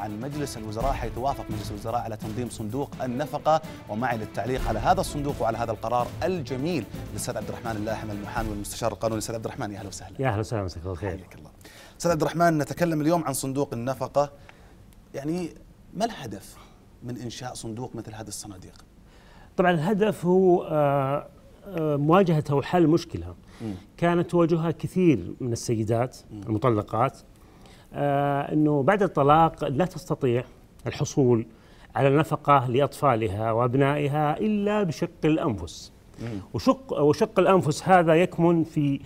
عن مجلس الوزراء حيث وافق مجلس الوزراء على تنظيم صندوق النفقه ومعي للتعليق على هذا الصندوق وعلى هذا القرار الجميل الاستاذ عبد الرحمن اللاحم المحامي والمستشار القانوني استاذ عبد الرحمن يا اهلا وسهلا يا اهلا وسهلا مساك الله خير حياك الله استاذ عبد الرحمن نتكلم اليوم عن صندوق النفقه يعني ما الهدف من انشاء صندوق مثل هذه الصناديق؟ طبعا الهدف هو آه، آه، مواجهه او حل مشكله كانت تواجهها كثير من السيدات المطلقات آه، انه بعد الطلاق لا تستطيع الحصول على نفقه لاطفالها وابنائها الا بشق الانفس. وشق وشق الانفس هذا يكمن في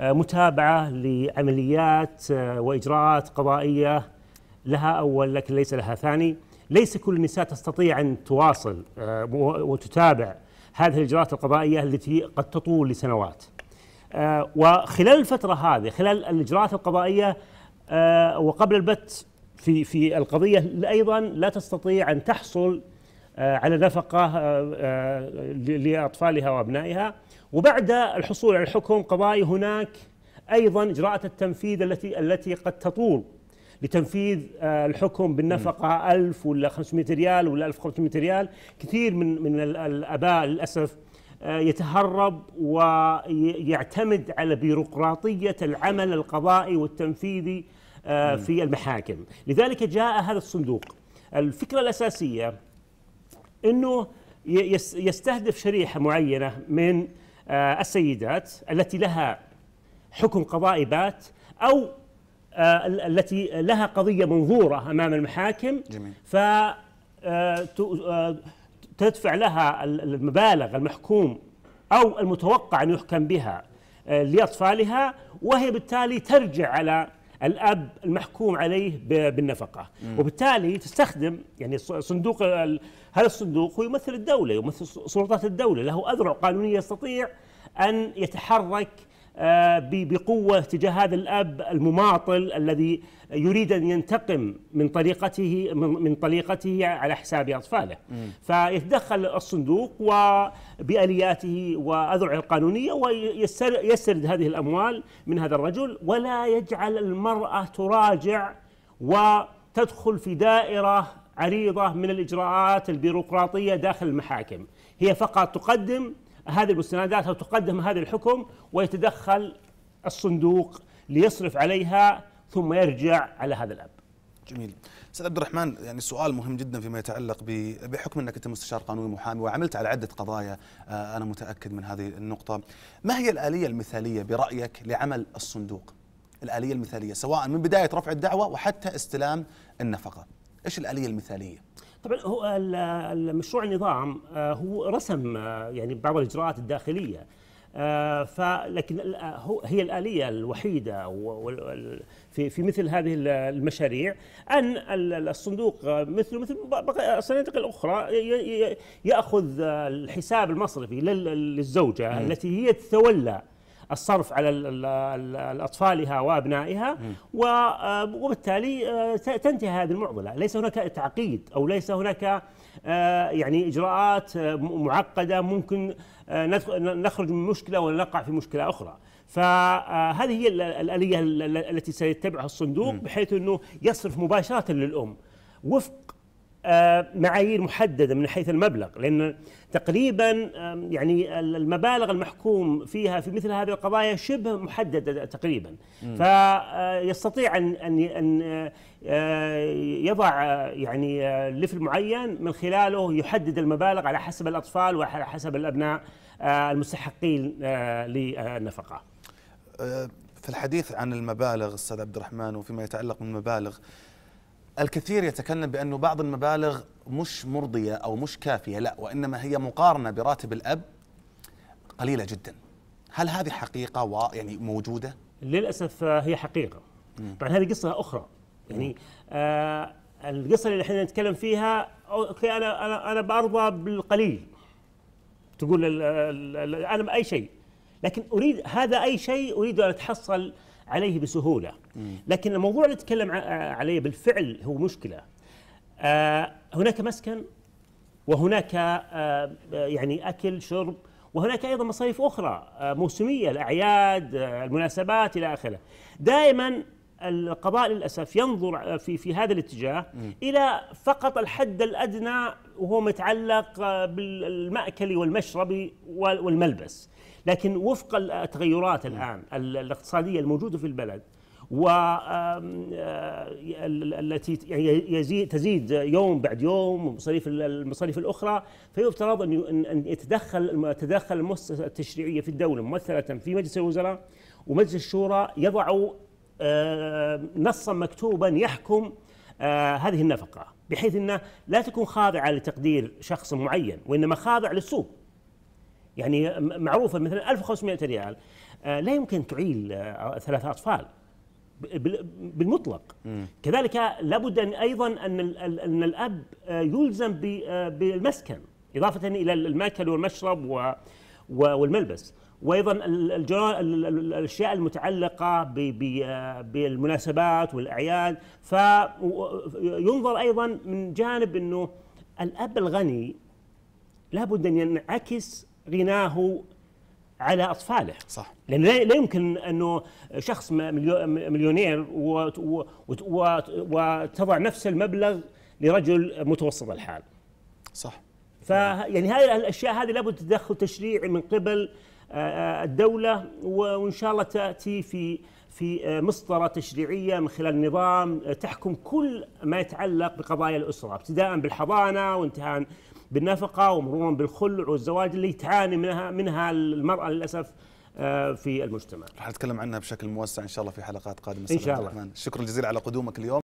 آه، متابعه لعمليات آه، واجراءات قضائيه لها اول لكن ليس لها ثاني. ليس كل النساء تستطيع ان تواصل وتتابع هذه الاجراءات القضائيه التي قد تطول لسنوات. وخلال الفتره هذه خلال الاجراءات القضائيه آه، وقبل البت في في القضيه ايضا لا تستطيع ان تحصل آه، على نفقه آه، لاطفالها وابنائها وبعد الحصول على الحكم قضائي هناك ايضا اجراءات التنفيذ التي التي قد تطول لتنفيذ الحكم بالنفقه 1000 ولا 500 ريال ولا 1500 ريال كثير من من الاباء للاسف آه، يتهرب ويعتمد على بيروقراطية العمل القضائي والتنفيذي آه، في المحاكم لذلك جاء هذا الصندوق الفكرة الأساسية أنه يستهدف شريحة معينة من آه، السيدات التي لها حكم قضائي بات أو التي لها قضية منظورة أمام المحاكم جميل. ف تدفع لها المبالغ المحكوم أو المتوقع أن يحكم بها آه، لأطفالها وهي بالتالي ترجع على الاب المحكوم عليه بالنفقه وبالتالي تستخدم يعني صندوق هذا الصندوق هو يمثل الدوله يمثل سلطات الدوله له اذرع قانونيه يستطيع ان يتحرك آه، بقوة تجاه هذا الأب المماطل الذي يريد أن ينتقم من طريقته من طريقته على حساب أطفاله فيتدخل الصندوق وبآلياته وأذرعه القانونية ويسترد هذه الأموال من هذا الرجل ولا يجعل المرأة تراجع وتدخل في دائرة عريضة من الإجراءات البيروقراطية داخل المحاكم هي فقط تقدم هذه المستندات أو تقدم هذا الحكم ويتدخل الصندوق ليصرف عليها ثم يرجع على هذا الأب جميل استاذ عبد الرحمن يعني سؤال مهم جدا فيما يتعلق بحكم انك انت مستشار قانوني محامي وعملت على عده قضايا آه، انا متاكد من هذه النقطه ما هي الاليه المثاليه برايك لعمل الصندوق الاليه المثاليه سواء من بدايه رفع الدعوه وحتى استلام النفقه ايش الاليه المثاليه طبعا هو المشروع النظام آه، هو رسم آه، يعني بعض الاجراءات الداخليه آه، فلكن هي الآلية الوحيدة في في مثل هذه المشاريع أن الصندوق مثل مثل الصناديق الأخرى يأخذ الحساب المصرفي للزوجة التي هي تتولى الصرف على أطفالها وأبنائها آه، وبالتالي آه، تنتهي هذه المعضلة ليس هناك تعقيد أو ليس هناك آه، يعني إجراءات معقدة ممكن نخرج من مشكلة ونقع في مشكلة أخرى فهذه هي الآلية التي سيتبعها الصندوق بحيث أنه يصرف مباشرة للأم وفق آه، معايير محدده من حيث المبلغ لان تقريبا يعني المبالغ المحكوم فيها في مثل هذه القضايا شبه محدده تقريبا م. فيستطيع آه، ان ان آه، يضع يعني لفل معين من خلاله يحدد المبالغ على حسب الاطفال وعلى حسب الابناء المستحقين للنفقه في الحديث عن المبالغ استاذ عبد الرحمن وفيما يتعلق بالمبالغ الكثير يتكلم بأنه بعض المبالغ مش مرضية أو مش كافية لا وإنما هي مقارنة براتب الأب قليلة جدا هل هذه حقيقة و... يعني موجودة؟ للأسف هي حقيقة مم. طبعا هذه قصة أخرى يعني آه القصة اللي احنا نتكلم فيها أوكي أنا أنا أنا برضى بالقليل تقول الـ الـ أنا بأي شيء لكن أريد هذا أي شيء أريد أن أتحصل عليه بسهوله لكن الموضوع اللي تكلم عليه بالفعل هو مشكله آه، هناك مسكن وهناك آه، يعني اكل شرب وهناك ايضا مصاريف اخرى آه، موسميه الاعياد المناسبات الى اخره دائما القضاء للاسف ينظر في في هذا الاتجاه الى فقط الحد الادنى وهو متعلق بالمأكل والمشرب والملبس لكن وفق التغيرات الآن الاقتصادية الموجودة في البلد و آه، التي يعني يزيد تزيد يوم بعد يوم ومصاريف المصاريف الاخرى فيفترض ان ان يتدخل تدخل المؤسسه التشريعيه في الدوله ممثله في مجلس الوزراء ومجلس الشورى يضعوا آه، نصا مكتوبا يحكم آه، هذه النفقة بحيث أنها لا تكون خاضعة لتقدير شخص معين وإنما خاضع للسوق يعني معروفة مثلا 1500 ريال آه، لا يمكن تعيل آه، ثلاثة أطفال بالمطلق كذلك لابد أن أيضا أن, أن الأب يلزم بالمسكن إضافة إلى الماكل والمشرب والملبس وايضا الاشياء المتعلقه بالمناسبات والاعياد فينظر ايضا من جانب انه الاب الغني لابد ان ينعكس غناه على اطفاله صح لان لا يمكن انه شخص مليونير وتضع نفس المبلغ لرجل متوسط الحال صح فيعني هذه الاشياء هذه لابد تدخل تشريعي من قبل الدولة وإن شاء الله تأتي في في آه، مسطرة تشريعية من خلال نظام آه، تحكم كل ما يتعلق بقضايا الأسرة ابتداء بالحضانة وانتهاء بالنفقة ومرورا بالخلع والزواج اللي تعاني منها منها المرأة للأسف آه، في المجتمع. راح نتكلم عنها بشكل موسع ان شاء الله في حلقات قادمه ان شاء الله. شكرا جزيلا على قدومك اليوم